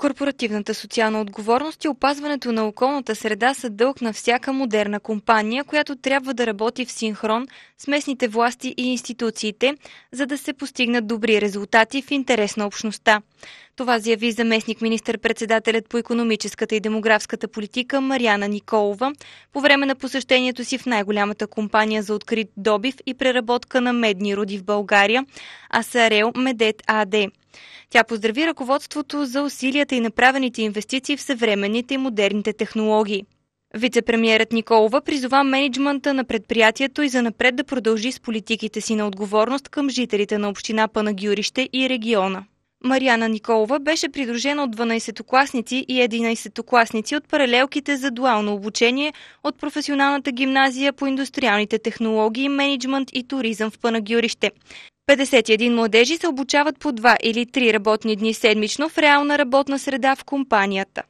Корпоративната социална отговорност и опазването на околната среда са дълг на всяка модерна компания, която трябва да работи в синхрон с местните власти и институциите, за да се постигнат добри резултати в интерес на общността. Това заяви заместник министър-председателят по економическата и демографската политика Марияна Николова по време на посещението си в най-голямата компания за открит добив и преработка на медни роди в България – Асарел Медет АД. Тя поздрави ръководството за усилията и направените инвестиции в съвременните и модерните технологии. Вицепремьерът Николова призова менеджмента на предприятието и за напред да продължи с политиките си на отговорност към жителите на община Панагюрище и региона. Марияна Николова беше придружена от 12-класници и 11-класници от паралелките за дуално обучение от професионалната гимназия по индустриалните технологии, менеджмент и туризъм в Панагюрище. 51 младежи се обучават по 2 или 3 работни дни седмично в реална работна среда в компанията.